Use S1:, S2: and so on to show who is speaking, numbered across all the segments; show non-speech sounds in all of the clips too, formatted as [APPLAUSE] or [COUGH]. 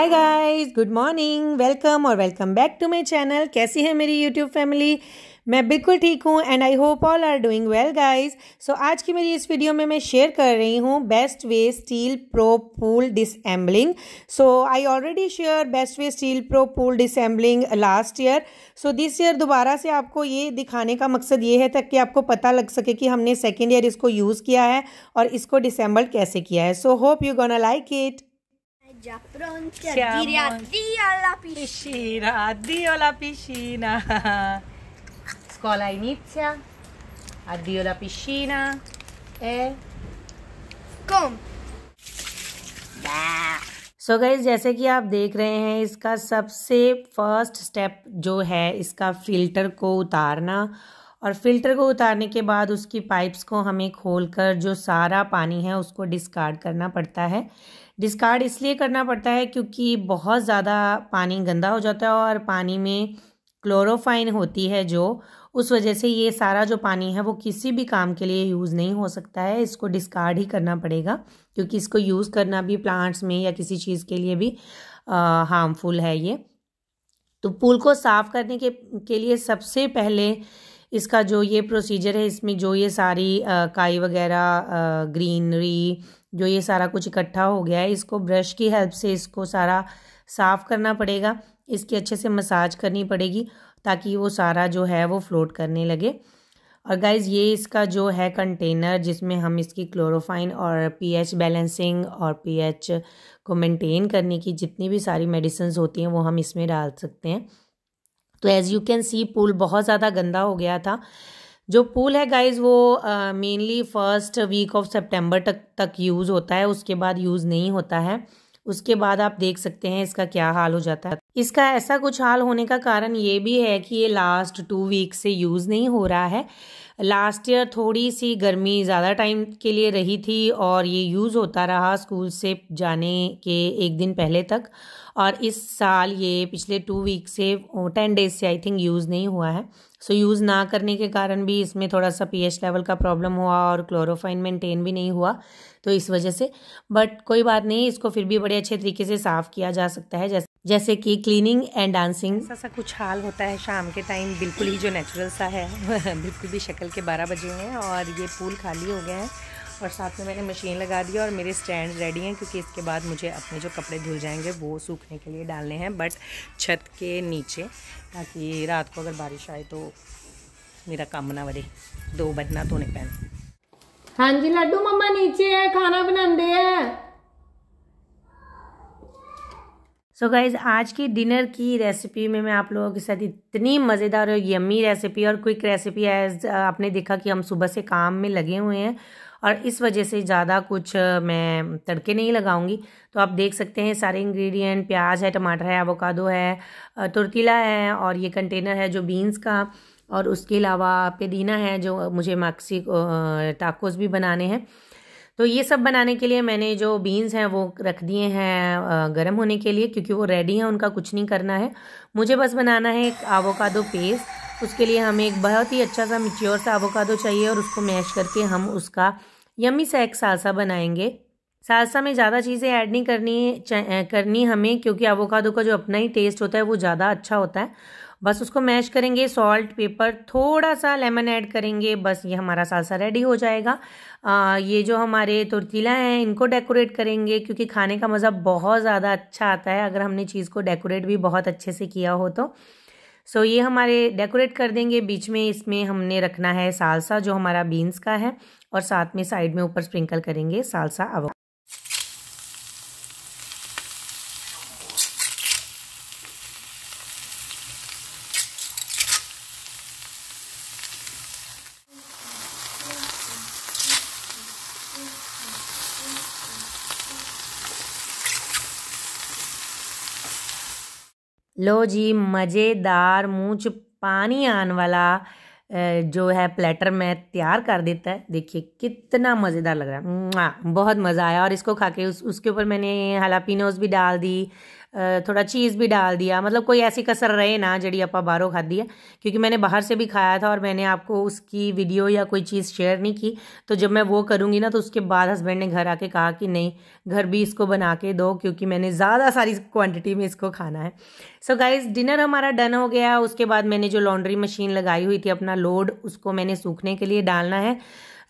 S1: हाय guys good morning welcome और welcome back to my channel कैसी है मेरी यूट्यूब फैमिली मैं बिल्कुल ठीक हूँ and I hope all are doing well guys so आज की मेरी इस वीडियो में मैं शेयर कर रही हूँ Bestway steel pro pool disassembling so I already share Bestway steel pro pool disassembling last year so this year दोबारा से आपको ये दिखाने का मकसद ये है तक कि आपको पता लग सके कि हमने सेकेंड ईयर इसको यूज़ किया है और इसको डिसम्बल कैसे किया है so hope you gonna like it già pronti a Siamo... dire addio alla piscina. piscina. Addio alla piscina. Scuola inizia. Addio alla piscina. E... Com. So so guys जैसे कि आप देख रहे हैं इसका सबसे फर्स्ट स्टेप जो है इसका फ़िल्टर को उतारना और फिल्टर को उतारने के बाद उसकी पाइप्स को हमें खोलकर जो सारा पानी है उसको डिस्कार्ड करना पड़ता है डिस्कार्ड इसलिए करना पड़ता है क्योंकि बहुत ज़्यादा पानी गंदा हो जाता है और पानी में क्लोरोफाइन होती है जो उस वजह से ये सारा जो पानी है वो किसी भी काम के लिए यूज़ नहीं हो सकता है इसको डिस्कार्ड ही करना पड़ेगा क्योंकि इसको यूज़ करना भी प्लांट्स में या किसी चीज़ के लिए भी हार्मफुल है ये तो पूल को साफ़ करने के के लिए सबसे पहले इसका जो ये प्रोसीजर है इसमें जो ये सारी आ, काई वगैरह ग्रीनरी जो ये सारा कुछ इकट्ठा हो गया है इसको ब्रश की हेल्प से इसको सारा साफ़ करना पड़ेगा इसकी अच्छे से मसाज करनी पड़ेगी ताकि वो सारा जो है वो फ्लोट करने लगे और गाइज ये इसका जो है कंटेनर जिसमें हम इसकी क्लोरोफाइन और पीएच बैलेंसिंग और पीएच को मेंटेन करने की जितनी भी सारी मेडिसिन होती हैं वो हम इसमें डाल सकते हैं तो as you can see pool बहुत ज़्यादा गंदा हो गया था जो पूल है गाइज वो मेनली फर्स्ट वीक ऑफ सितंबर तक तक यूज़ होता है उसके बाद यूज़ नहीं होता है उसके बाद आप देख सकते हैं इसका क्या हाल हो जाता है इसका ऐसा कुछ हाल होने का कारण ये भी है कि ये लास्ट टू वीक से यूज़ नहीं हो रहा है लास्ट ईयर थोड़ी सी गर्मी ज़्यादा टाइम के लिए रही थी और ये यूज़ होता रहा स्कूल से जाने के एक दिन पहले तक और इस साल ये पिछले टू वीक से टेन डेज से आई थिंक यूज़ नहीं हुआ है सो यूज़ ना करने के कारण भी इसमें थोड़ा सा पीएच लेवल का प्रॉब्लम हुआ और क्लोरोफाइन मेंटेन भी नहीं हुआ तो इस वजह से बट कोई बात नहीं इसको फिर भी बड़े अच्छे तरीके से साफ़ किया जा सकता है जैसे जैसे कि क्लीनिंग एंड डांसिंग ऐसा सा कुछ हाल होता है शाम के टाइम बिल्कुल ही जो नेचुरल सा है [LAUGHS] बिल्कुल भी शक्ल के बारह बजे हैं और ये पूल खाली हो गए हैं और साथ में मैंने मशीन लगा दी और मेरे स्टैंड रेडी हैं क्योंकि इसके बाद मुझे अपने जो कपड़े धुल जाएंगे वो सूखने के लिए डालने हैं बट छत के नीचे ताकि रात को अगर बारिश आए तो मेरा काम ना बढ़े दो बजना तो नहीं पहन हाँ जी लड्डू मम्मा नीचे है खाना बनाते हैं सो so गाइज़ आज की डिनर की रेसिपी में मैं आप लोगों के साथ इतनी मज़ेदार और यम्मी रेसिपी और क्विक रेसिपी एज आपने देखा कि हम सुबह से काम में लगे हुए हैं और इस वजह से ज़्यादा कुछ मैं तड़के नहीं लगाऊंगी तो आप देख सकते हैं सारे इंग्रेडिएंट प्याज है टमाटर है एवोकाडो है तुर्तीला है और ये कंटेनर है जो बीन्स का और उसके अलावा पदीना है जो मुझे मक्सी टाकोस भी बनाने हैं तो ये सब बनाने के लिए मैंने जो बीन्स हैं वो रख दिए हैं गर्म होने के लिए क्योंकि वो रेडी हैं उनका कुछ नहीं करना है मुझे बस बनाना है एक आवोकादो पेस्ट उसके लिए हमें एक बहुत ही अच्छा सा मिच्योर सा आवोकादो चाहिए और उसको मैश करके हम उसका यमी सा एक सालसा बनाएंगे सालसा में ज़्यादा चीज़ें ऐड नहीं करनी करनी हमें क्योंकि आवोकादो का जो अपना ही टेस्ट होता है वो ज़्यादा अच्छा होता है बस उसको मैश करेंगे सॉल्ट पेपर थोड़ा सा लेमन ऐड करेंगे बस ये हमारा सालसा रेडी हो जाएगा आ, ये जो हमारे तुर्तीला हैं इनको डेकोरेट करेंगे क्योंकि खाने का मज़ा बहुत ज़्यादा अच्छा आता है अगर हमने चीज़ को डेकोरेट भी बहुत अच्छे से किया हो तो सो so, ये हमारे डेकोरेट कर देंगे बीच में इसमें हमने रखना है सालसा जो हमारा बीन्स का है और साथ में साइड में ऊपर स्प्रिंकल करेंगे सालसा अवा लो जी मज़ेदार मुँह च पानी आने वाला जो है प्लेटर में तैयार कर देता है देखिए कितना मज़ेदार लग रहा है बहुत मज़ा आया और इसको खा के उस उसके ऊपर मैंने हलापिनोस भी डाल दी थोड़ा चीज़ भी डाल दिया मतलब कोई ऐसी कसर रहे ना जड़ी आप ਬਾਹਰੋਂ ਖਾਦੀ है क्योंकि मैंने बाहर से भी खाया था और मैंने आपको उसकी वीडियो या कोई चीज़ शेयर नहीं की तो जब मैं वो करूँगी ना तो उसके बाद हस्बैंड ने घर आके कहा कि नहीं घर भी इसको बना के दो क्योंकि मैंने ज़्यादा सारी क्वान्टिटी में इसको खाना है सो गाइज डिनर हमारा डन हो गया उसके बाद मैंने जो लॉन्ड्री मशीन लगाई हुई थी अपना लोड उसको मैंने सूखने के लिए डालना है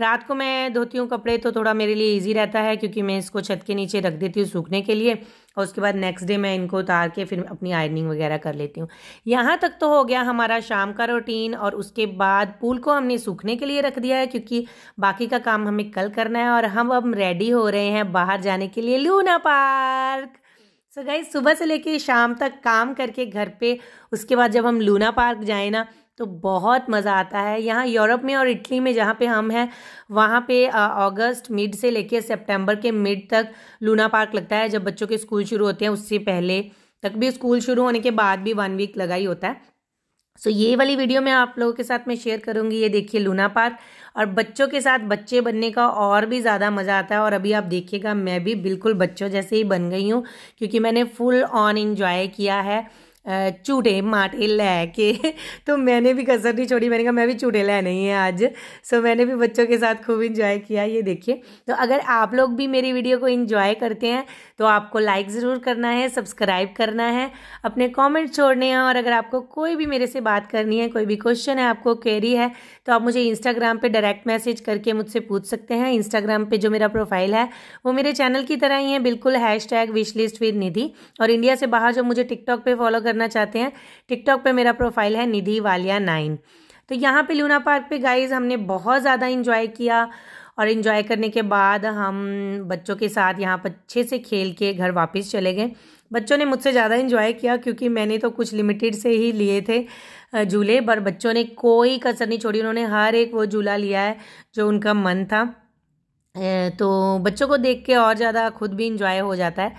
S1: रात को मैं धोती हूँ कपड़े तो थोड़ा मेरे लिए ईजी रहता है क्योंकि मैं इसको छत के नीचे रख देती हूँ सूखने के लिए और उसके बाद नेक्स्ट डे मैं इनको उतार के फिर अपनी आयरनिंग वगैरह कर लेती हूँ यहाँ तक तो हो गया हमारा शाम का रूटीन और उसके बाद पूल को हमने सूखने के लिए रख दिया है क्योंकि बाकी का काम हमें कल करना है और हम अब रेडी हो रहे हैं बाहर जाने के लिए लूना पार्क सो so सुबह से लेके शाम तक काम करके घर पे उसके बाद जब हम लूना पार्क जाए ना तो बहुत मज़ा आता है यहाँ यूरोप में और इटली में जहाँ पे हम हैं वहाँ पे अगस्त मिड से लेके सितंबर के मिड तक लूना पार्क लगता है जब बच्चों के स्कूल शुरू होते हैं उससे पहले तक भी स्कूल शुरू होने के बाद भी वन वीक लगा ही होता है सो ये वाली वीडियो मैं आप लोगों के साथ मैं शेयर करूँगी ये देखिए लूना पार्क और बच्चों के साथ बच्चे बनने का और भी ज़्यादा मज़ा आता है और अभी आप देखिएगा मैं भी बिल्कुल बच्चों जैसे ही बन गई हूँ क्योंकि मैंने फुल ऑन इन्जॉय किया है झूठे माटे ले के तो मैंने भी कसर नहीं छोड़ी मैंने कहा मैं भी झूठे ले ही है आज सो so, मैंने भी बच्चों के साथ खूब इंजॉय किया ये देखिए तो अगर आप लोग भी मेरी वीडियो को इंजॉय करते हैं तो आपको लाइक ज़रूर करना है सब्सक्राइब करना है अपने कमेंट छोड़ने हैं और अगर आपको कोई भी मेरे से बात करनी है कोई भी क्वेश्चन है आपको क्वेरी है तो आप मुझे इंस्टाग्राम पर डायरेक्ट मैसेज करके मुझसे पूछ सकते हैं इंस्टाग्राम पर जो मेरा प्रोफाइल है वो मेरे चैनल की तरह ही है बिल्कुल hashtag wish list with Nidhi और इंडिया से बाहर जो मुझे टिकटॉक पर फॉलो करना करना चाहते हैं टिकटॉक पे मेरा प्रोफाइल है निधि वालिया नाइन तो यहाँ पे लूना पार्क पे गाइज हमने बहुत ज़्यादा इन्जॉय किया और इन्जॉय करने के बाद हम बच्चों के साथ यहाँ पर अच्छे से खेल के घर वापस चले गए बच्चों ने मुझसे ज़्यादा इन्जॉय किया क्योंकि मैंने तो कुछ लिमिटेड से ही लिए थे झूले पर बच्चों ने कोई कसर नहीं छोड़ी उन्होंने हर एक वो झूला लिया है जो उनका मन था तो बच्चों को देख के और ज़्यादा खुद भी इंजॉय हो जाता है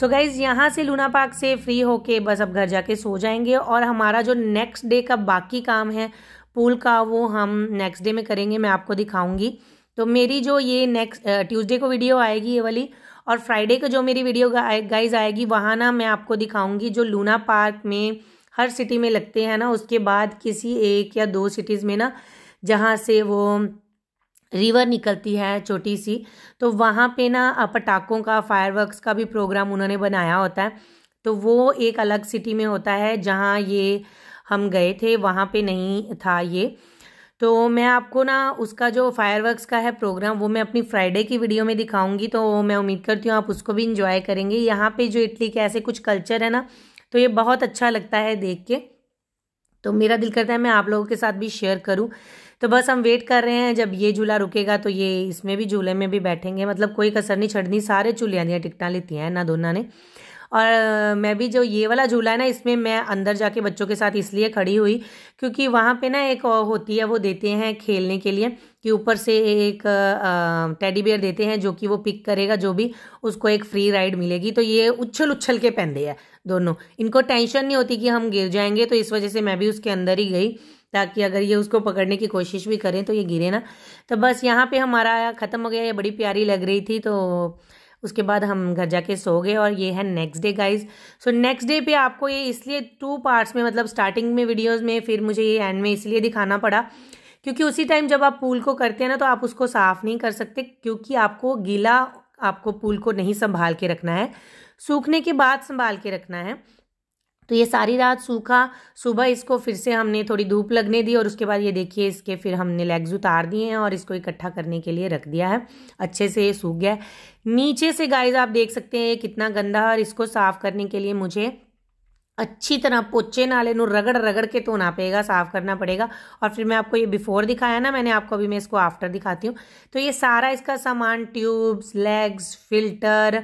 S1: सो गाइज यहाँ से लूना पार्क से फ्री होके बस अब घर जाके सो जाएंगे और हमारा जो नेक्स्ट डे का बाकी काम है पूल का वो हम नेक्स्ट डे में करेंगे मैं आपको दिखाऊंगी तो मेरी जो ये नेक्स्ट ट्यूसडे को वीडियो आएगी ये वाली और फ्राइडे को जो मेरी वीडियो गाइज आएगी वहाँ ना मैं आपको दिखाऊंगी जो लूना पार्क में हर सिटी में लगते हैं ना उसके बाद किसी एक या दो सिटीज़ में ना जहाँ से वो रिवर निकलती है छोटी सी तो वहाँ पे ना पटाखों का फायरवर्क्स का भी प्रोग्राम उन्होंने बनाया होता है तो वो एक अलग सिटी में होता है जहाँ ये हम गए थे वहाँ पे नहीं था ये तो मैं आपको ना उसका जो फायरवर्क्स का है प्रोग्राम वो मैं अपनी फ्राइडे की वीडियो में दिखाऊंगी तो मैं उम्मीद करती हूँ आप उसको भी इंजॉय करेंगे यहाँ पे जो इटली के ऐसे कुछ कल्चर है ना तो ये बहुत अच्छा लगता है देख के तो मेरा दिल करता है मैं आप लोगों के साथ भी शेयर करूँ तो बस हम वेट कर रहे हैं जब ये झूला रुकेगा तो ये इसमें भी झूले में भी बैठेंगे मतलब कोई कसर नहीं छड़नी सारे झूलियाँ दियाँ टिकटा लेती हैं ना दोनों ने और मैं भी जो ये वाला झूला है ना इसमें मैं अंदर जाके बच्चों के साथ इसलिए खड़ी हुई क्योंकि वहाँ पे ना एक होती है वो देते हैं खेलने के लिए कि ऊपर से एक टेडी बियर देते हैं जो कि वो पिक करेगा जो भी उसको एक फ्री राइड मिलेगी तो ये उछल उछल के पहनते हैं दोनों इनको टेंशन नहीं होती कि हम गिर जाएंगे तो इस वजह से मैं भी उसके अंदर ही गई ताकि अगर ये उसको पकड़ने की कोशिश भी करें तो ये गिरे ना तो बस यहाँ पे हमारा ख़त्म हो गया ये बड़ी प्यारी लग रही थी तो उसके बाद हम घर जाके सो गए और ये है next day guys so next day पे आपको ये इसलिए टू पार्ट्स में मतलब स्टार्टिंग में वीडियोज़ में फिर मुझे ये एंड में इसलिए दिखाना पड़ा क्योंकि उसी टाइम जब आप पूल को करते हैं ना तो आप उसको साफ़ नहीं कर सकते क्योंकि आपको गीला आपको पूल को नहीं संभाल के रखना है सूखने के बाद संभाल के रखना है तो ये सारी रात सूखा सुबह इसको फिर से हमने थोड़ी धूप लगने दी और उसके बाद ये देखिए इसके फिर हमने लेग्स उतार दिए हैं और इसको इकट्ठा करने के लिए रख दिया है अच्छे से ये सूख गया है नीचे से गाइज आप देख सकते हैं ये कितना गंदा है और इसको साफ़ करने के लिए मुझे अच्छी तरह पोचे नाले नू रगड़ रगड़ के धोना तो पेगा साफ़ करना पड़ेगा और फिर मैं आपको ये बिफ़ोर दिखाया ना मैंने आपको अभी मैं इसको आफ्टर दिखाती हूँ तो ये सारा इसका सामान ट्यूब्स लेग्स फिल्टर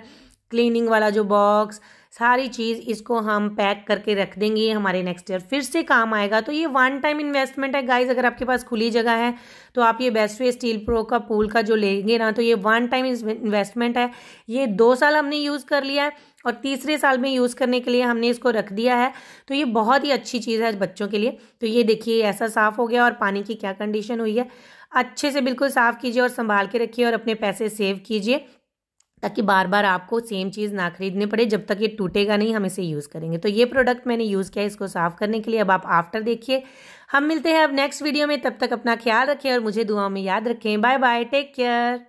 S1: क्लीनिंग वाला जो बॉक्स सारी चीज़ इसको हम पैक करके रख देंगे हमारे नेक्स्ट ईयर फिर से काम आएगा तो ये वन टाइम इन्वेस्टमेंट है गाइज अगर आपके पास खुली जगह है तो आप ये बेस्ट वे स्टील प्रो का पूल का जो लेंगे ना तो ये वन टाइम इन्वेस्टमेंट है ये दो साल हमने यूज़ कर लिया है और तीसरे साल में यूज़ करने के लिए हमने इसको रख दिया है तो ये बहुत ही अच्छी चीज़ है बच्चों के लिए तो ये देखिए ऐसा साफ़ हो गया और पानी की क्या कंडीशन हुई है अच्छे से बिल्कुल साफ़ कीजिए और संभाल के रखिए और अपने पैसे सेव कीजिए ताकि बार बार आपको सेम चीज़ ना खरीदने पड़े जब तक ये टूटेगा नहीं हम इसे यूज़ करेंगे तो ये प्रोडक्ट मैंने यूज़ किया इसको साफ़ करने के लिए अब आप आफ्टर देखिए हम मिलते हैं अब नेक्स्ट वीडियो में तब तक अपना ख्याल रखें और मुझे दुआओं में याद रखें बाय बाय टेक केयर